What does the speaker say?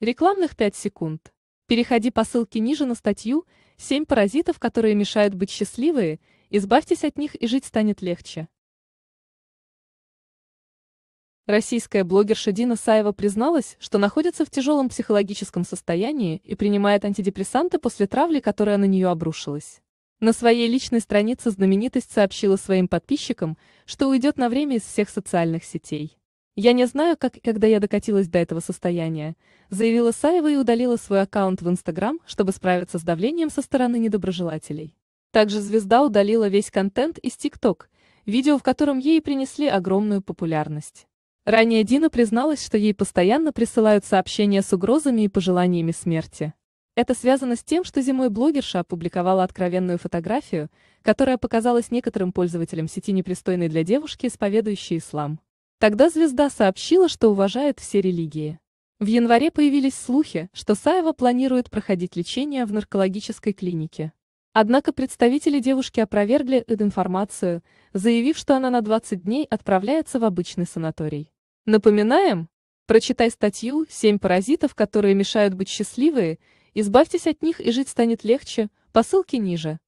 Рекламных 5 секунд. Переходи по ссылке ниже на статью «7 паразитов, которые мешают быть счастливые», избавьтесь от них и жить станет легче. Российская блогерша Дина Саева призналась, что находится в тяжелом психологическом состоянии и принимает антидепрессанты после травли, которая на нее обрушилась. На своей личной странице знаменитость сообщила своим подписчикам, что уйдет на время из всех социальных сетей. Я не знаю, как и когда я докатилась до этого состояния, заявила Саева и удалила свой аккаунт в Инстаграм, чтобы справиться с давлением со стороны недоброжелателей. Также звезда удалила весь контент из ТикТок, видео в котором ей принесли огромную популярность. Ранее Дина призналась, что ей постоянно присылают сообщения с угрозами и пожеланиями смерти. Это связано с тем, что зимой блогерша опубликовала откровенную фотографию, которая показалась некоторым пользователям сети непристойной для девушки, исповедующей ислам. Тогда звезда сообщила, что уважает все религии. В январе появились слухи, что Саева планирует проходить лечение в наркологической клинике. Однако представители девушки опровергли эту информацию, заявив, что она на 20 дней отправляется в обычный санаторий. Напоминаем, прочитай статью «7 паразитов, которые мешают быть счастливые», избавьтесь от них и жить станет легче, по ссылке ниже.